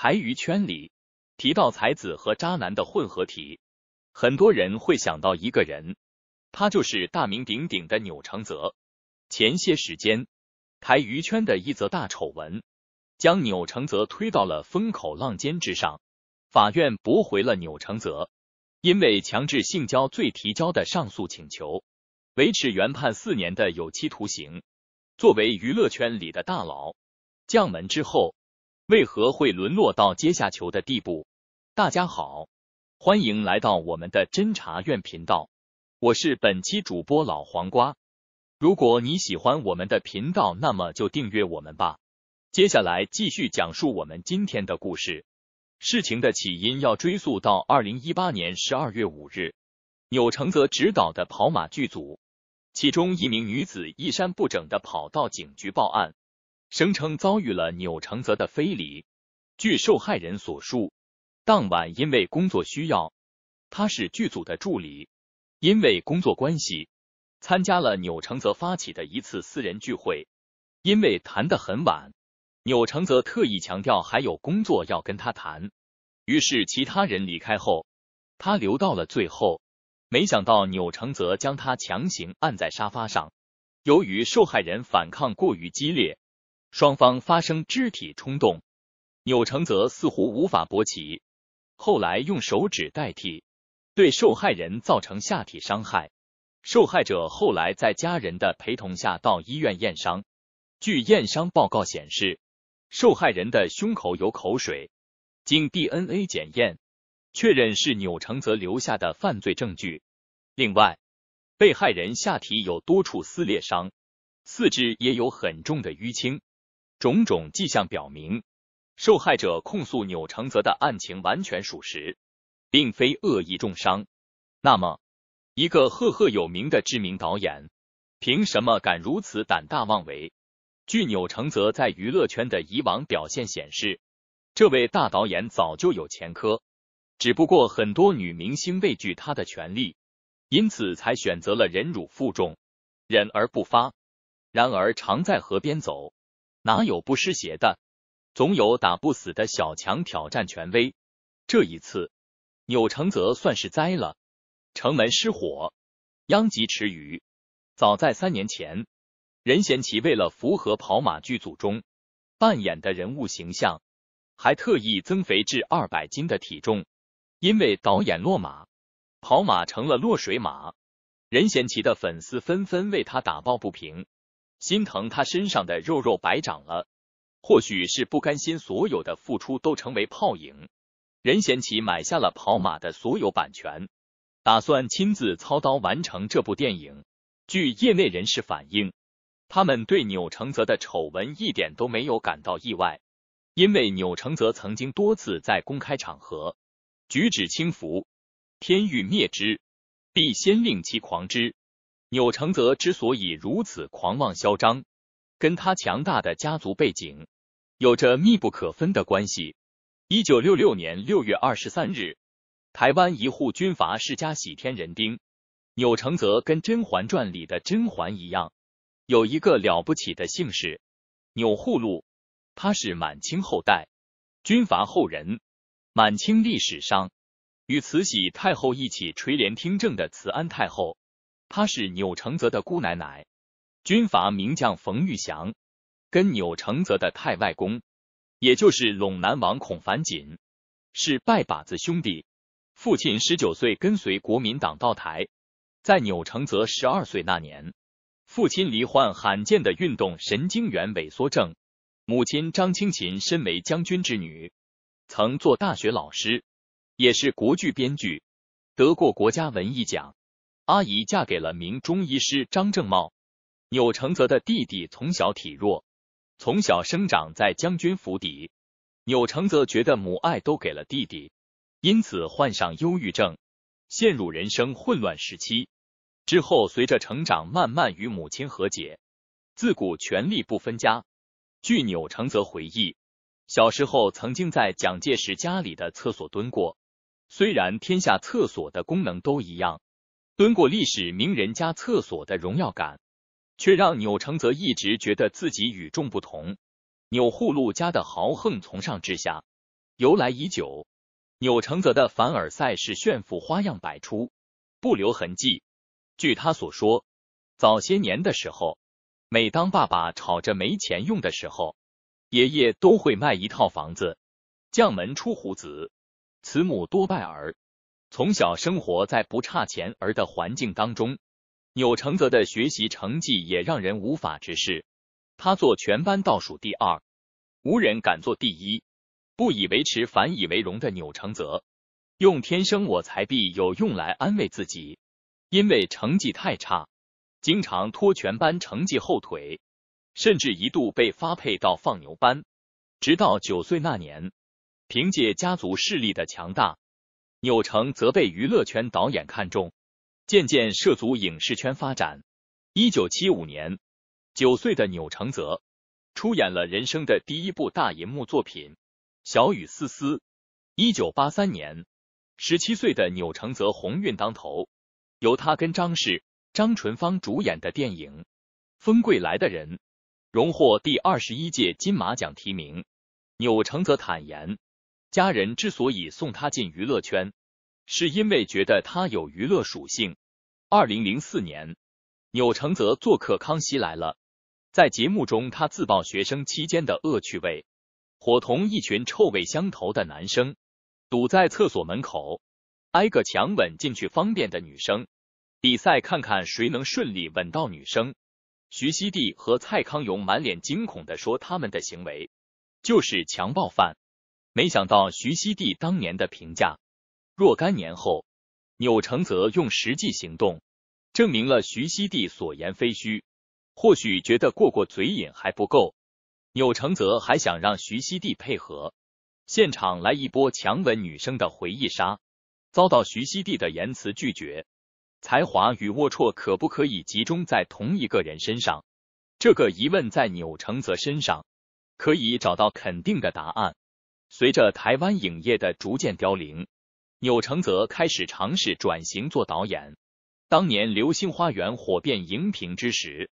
台娱圈里提到才子和渣男的混合体，很多人会想到一个人，他就是大名鼎鼎的钮承泽。前些时间，台娱圈的一则大丑闻将钮承泽推到了风口浪尖之上。法院驳回了钮承泽因为强制性交罪提交的上诉请求，维持原判四年的有期徒刑。作为娱乐圈里的大佬，降门之后。为何会沦落到阶下囚的地步？大家好，欢迎来到我们的侦查院频道，我是本期主播老黄瓜。如果你喜欢我们的频道，那么就订阅我们吧。接下来继续讲述我们今天的故事。事情的起因要追溯到二零一八年十二月五日，钮承泽执导的跑马剧组，其中一名女子衣衫不整的跑到警局报案。声称遭遇了钮承泽的非礼。据受害人所述，当晚因为工作需要，他是剧组的助理，因为工作关系参加了钮承泽发起的一次私人聚会。因为谈得很晚，钮承泽特意强调还有工作要跟他谈。于是其他人离开后，他留到了最后。没想到钮承泽将他强行按在沙发上。由于受害人反抗过于激烈。双方发生肢体冲动，钮承泽似乎无法勃起，后来用手指代替，对受害人造成下体伤害。受害者后来在家人的陪同下到医院验伤，据验伤报告显示，受害人的胸口有口水，经 DNA 检验确认是钮承泽留下的犯罪证据。另外，被害人下体有多处撕裂伤，四肢也有很重的淤青。种种迹象表明，受害者控诉钮承泽的案情完全属实，并非恶意重伤。那么，一个赫赫有名的知名导演，凭什么敢如此胆大妄为？据钮承泽在娱乐圈的以往表现显示，这位大导演早就有前科，只不过很多女明星畏惧他的权利，因此才选择了忍辱负重，忍而不发。然而，常在河边走。哪有不湿鞋的？总有打不死的小强挑战权威。这一次，钮承泽算是栽了。城门失火，殃及池鱼。早在三年前，任贤齐为了符合跑马剧组中扮演的人物形象，还特意增肥至二百斤的体重。因为导演落马，跑马成了落水马，任贤齐的粉丝纷纷为他打抱不平。心疼他身上的肉肉白长了，或许是不甘心所有的付出都成为泡影，任贤齐买下了跑马的所有版权，打算亲自操刀完成这部电影。据业内人士反映，他们对钮承泽的丑闻一点都没有感到意外，因为钮承泽曾经多次在公开场合举止轻浮。天欲灭之，必先令其狂之。钮承泽之所以如此狂妄嚣张，跟他强大的家族背景有着密不可分的关系。一九六六年六月二十三日，台湾一户军阀世家喜天人丁，钮承泽跟《甄嬛传》里的甄嬛一样，有一个了不起的姓氏——钮祜禄。他是满清后代，军阀后人。满清历史上与慈禧太后一起垂帘听政的慈安太后。他是钮承泽的姑奶奶，军阀名将冯玉祥，跟钮承泽的太外公，也就是陇南王孔繁锦，是拜把子兄弟。父亲十九岁跟随国民党到台，在钮承泽十二岁那年，父亲罹患罕见的运动神经元萎缩症。母亲张清琴身为将军之女，曾做大学老师，也是国剧编剧，得过国家文艺奖。阿姨嫁给了名中医师张正茂。钮承泽的弟弟从小体弱，从小生长在将军府邸。钮承泽觉得母爱都给了弟弟，因此患上忧郁症，陷入人生混乱时期。之后随着成长，慢慢与母亲和解。自古权力不分家。据钮承泽回忆，小时候曾经在蒋介石家里的厕所蹲过。虽然天下厕所的功能都一样。蹲过历史名人家厕所的荣耀感，却让钮承泽一直觉得自己与众不同。钮祜禄家的豪横从上至下由来已久，钮承泽的凡尔赛式炫富花样百出，不留痕迹。据他所说，早些年的时候，每当爸爸吵着没钱用的时候，爷爷都会卖一套房子。将门出虎子，慈母多败儿。从小生活在不差钱儿的环境当中，钮承泽的学习成绩也让人无法直视。他做全班倒数第二，无人敢做第一。不以为耻，反以为荣的钮承泽，用“天生我材必有用”来安慰自己。因为成绩太差，经常拖全班成绩后腿，甚至一度被发配到放牛班。直到九岁那年，凭借家族势力的强大。钮承泽被娱乐圈导演看中，渐渐涉足影视圈发展。一九七五年，九岁的钮承泽出演了人生的第一部大银幕作品《小雨丝丝》。一九八三年，十七岁的钮承泽鸿运当头，由他跟张氏、张纯芳主演的电影《风贵来的人》荣获第二十一届金马奖提名。钮承泽坦言。家人之所以送他进娱乐圈，是因为觉得他有娱乐属性。二零零四年，钮承泽做客《康熙来了》，在节目中他自曝学生期间的恶趣味，伙同一群臭味相投的男生，堵在厕所门口，挨个强吻进去方便的女生，比赛看看谁能顺利吻到女生。徐熙娣和蔡康永满脸惊恐的说：“他们的行为就是强暴犯。”没想到徐熙娣当年的评价，若干年后，钮承泽用实际行动证明了徐熙娣所言非虚。或许觉得过过嘴瘾还不够，钮承泽还想让徐熙娣配合，现场来一波强吻女生的回忆杀，遭到徐熙娣的言辞拒绝。才华与龌龊可不可以集中在同一个人身上？这个疑问在钮承泽身上可以找到肯定的答案。随着台湾影业的逐渐凋零，钮承泽开始尝试转型做导演。当年《流星花园》火遍荧屏之时，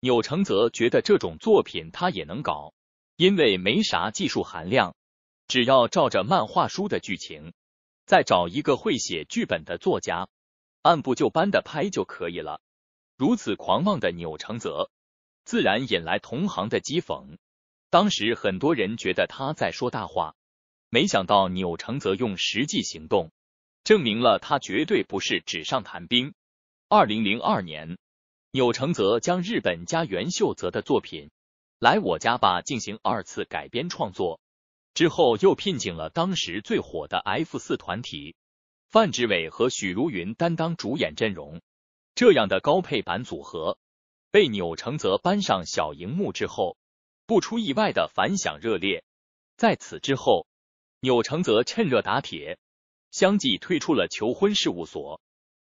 钮承泽觉得这种作品他也能搞，因为没啥技术含量，只要照着漫画书的剧情，再找一个会写剧本的作家，按部就班的拍就可以了。如此狂妄的钮承泽，自然引来同行的讥讽。当时很多人觉得他在说大话，没想到钮承泽用实际行动证明了他绝对不是纸上谈兵。二零零二年，钮承泽将日本加元秀泽的作品《来我家吧》进行二次改编创作，之后又聘请了当时最火的 F 四团体范志伟和许茹芸担当主演阵容，这样的高配版组合被钮承泽搬上小荧幕之后。不出意外的反响热烈，在此之后，钮承泽趁热打铁，相继退出了求婚事务所。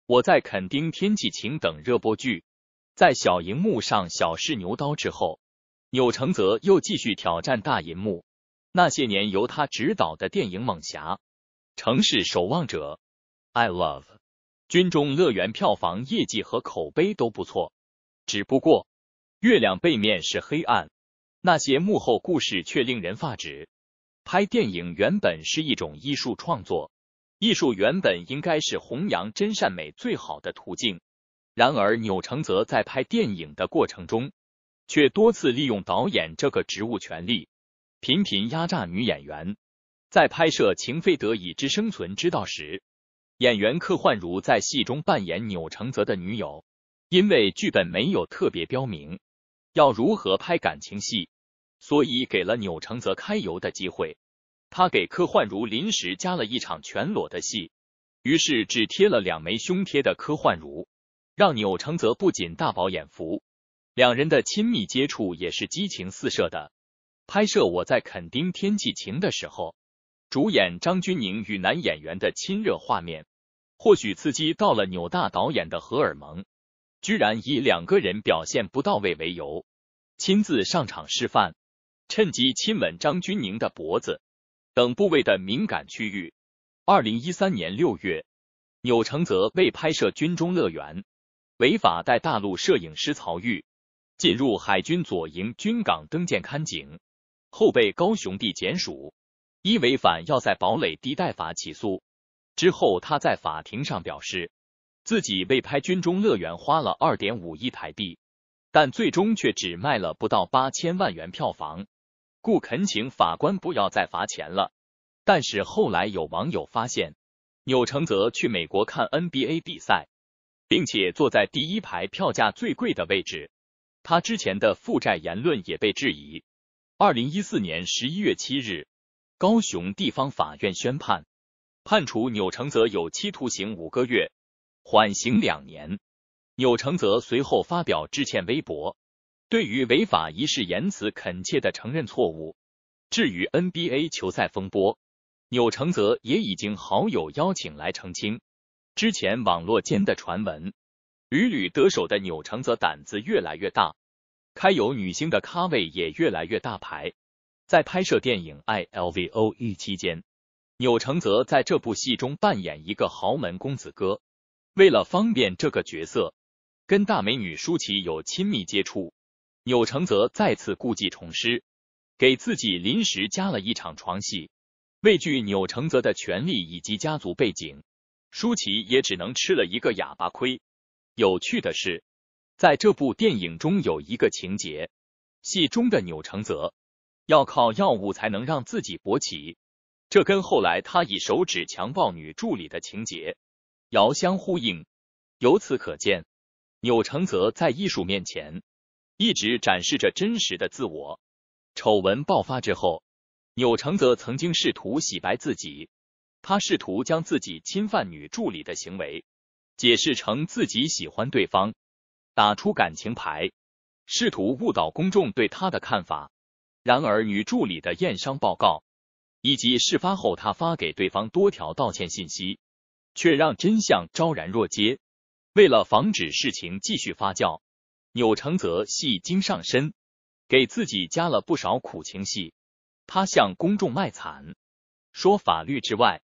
我在垦丁、天气晴等热播剧，在小荧幕上小试牛刀之后，钮承泽又继续挑战大银幕。那些年由他执导的电影《猛侠》《城市守望者》《I Love》《军中乐园》，票房业绩和口碑都不错。只不过，月亮背面是黑暗。那些幕后故事却令人发指。拍电影原本是一种艺术创作，艺术原本应该是弘扬真善美最好的途径。然而，钮承泽在拍电影的过程中，却多次利用导演这个职务权利，频频压榨女演员。在拍摄《情非得已之生存之道》时，演员柯焕如在戏中扮演钮承泽的女友，因为剧本没有特别标明。要如何拍感情戏，所以给了钮承泽开油的机会。他给柯焕如临时加了一场全裸的戏，于是只贴了两枚胸贴的柯焕如，让钮承泽不仅大饱眼福，两人的亲密接触也是激情四射的。拍摄我在垦丁天气晴的时候，主演张钧甯与男演员的亲热画面，或许刺激到了钮大导演的荷尔蒙。居然以两个人表现不到位为由，亲自上场示范，趁机亲吻张钧甯的脖子等部位的敏感区域。二零一三年六月，钮承泽为拍摄《军中乐园》，违法带大陆摄影师曹玉进入海军左营军港登舰看景，后被高雄地检署依违反要在堡垒地带法起诉。之后，他在法庭上表示。自己为拍《军中乐园》花了二点五亿台币，但最终却只卖了不到八千万元票房，故恳请法官不要再罚钱了。但是后来有网友发现，钮承泽去美国看 NBA 比赛，并且坐在第一排票价最贵的位置，他之前的负债言论也被质疑。二零一四年十一月七日，高雄地方法院宣判，判处钮承泽有期徒刑五个月。缓刑两年，钮承泽随后发表致歉微博，对于违法一事言辞恳切的承认错误。至于 NBA 球赛风波，钮承泽也已经好友邀请来澄清之前网络间的传闻。屡屡得手的钮承泽胆子越来越大，开有女星的咖位也越来越大牌。在拍摄电影《I L V O E》期间，钮承泽在这部戏中扮演一个豪门公子哥。为了方便这个角色跟大美女舒淇有亲密接触，钮承泽再次故技重施，给自己临时加了一场床戏。畏惧钮承泽的权力以及家族背景，舒淇也只能吃了一个哑巴亏。有趣的是，在这部电影中有一个情节，戏中的钮承泽要靠药物才能让自己勃起，这跟后来他以手指强暴女助理的情节。遥相呼应。由此可见，钮承泽在艺术面前一直展示着真实的自我。丑闻爆发之后，钮承泽曾经试图洗白自己，他试图将自己侵犯女助理的行为解释成自己喜欢对方，打出感情牌，试图误导公众对他的看法。然而，女助理的验伤报告以及事发后他发给对方多条道歉信息。却让真相昭然若揭。为了防止事情继续发酵，钮承泽戏精上身，给自己加了不少苦情戏。他向公众卖惨，说法律之外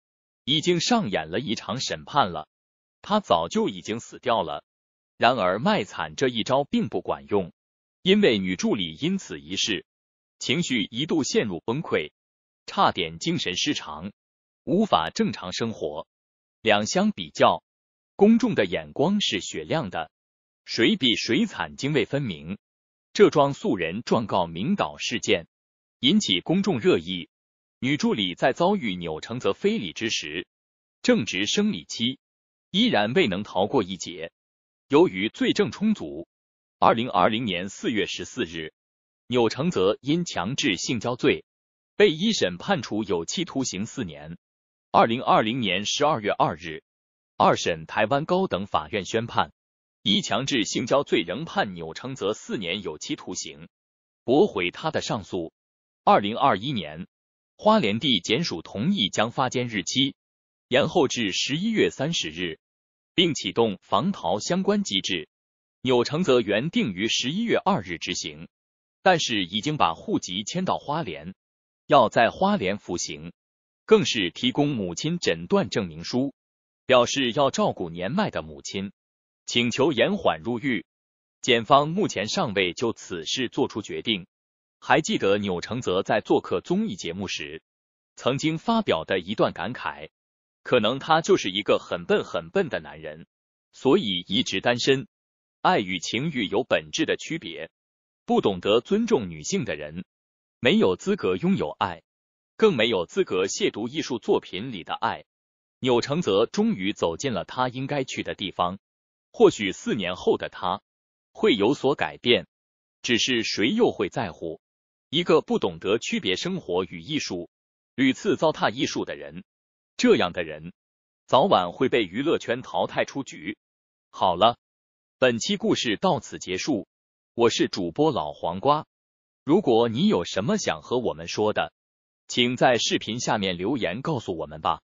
已经上演了一场审判了，他早就已经死掉了。然而卖惨这一招并不管用，因为女助理因此一事情绪一度陷入崩溃，差点精神失常，无法正常生活。两相比较，公众的眼光是雪亮的，谁比谁惨，泾渭分明。这桩素人状告明导事件引起公众热议。女助理在遭遇钮承泽非礼之时，正值生理期，依然未能逃过一劫。由于罪证充足，二零二零年四月十四日，钮承泽因强制性交罪被一审判处有期徒刑四年。二零二零年十二月二日，二审台湾高等法院宣判，以强制性交罪仍判钮承泽四年有期徒刑，驳回他的上诉。二零二一年，花莲地检署同意将发监日期延后至十一月三十日，并启动防逃相关机制。钮承泽原定于十一月二日执行，但是已经把户籍迁到花莲，要在花莲服刑。更是提供母亲诊断证明书，表示要照顾年迈的母亲，请求延缓入狱。检方目前尚未就此事做出决定。还记得钮承泽在做客综艺节目时曾经发表的一段感慨：可能他就是一个很笨很笨的男人，所以一直单身。爱与情欲有本质的区别，不懂得尊重女性的人，没有资格拥有爱。更没有资格亵渎艺术作品里的爱。钮承泽终于走进了他应该去的地方。或许四年后的他会有所改变，只是谁又会在乎？一个不懂得区别生活与艺术、屡次糟蹋艺术的人，这样的人早晚会被娱乐圈淘汰出局。好了，本期故事到此结束。我是主播老黄瓜。如果你有什么想和我们说的，请在视频下面留言告诉我们吧。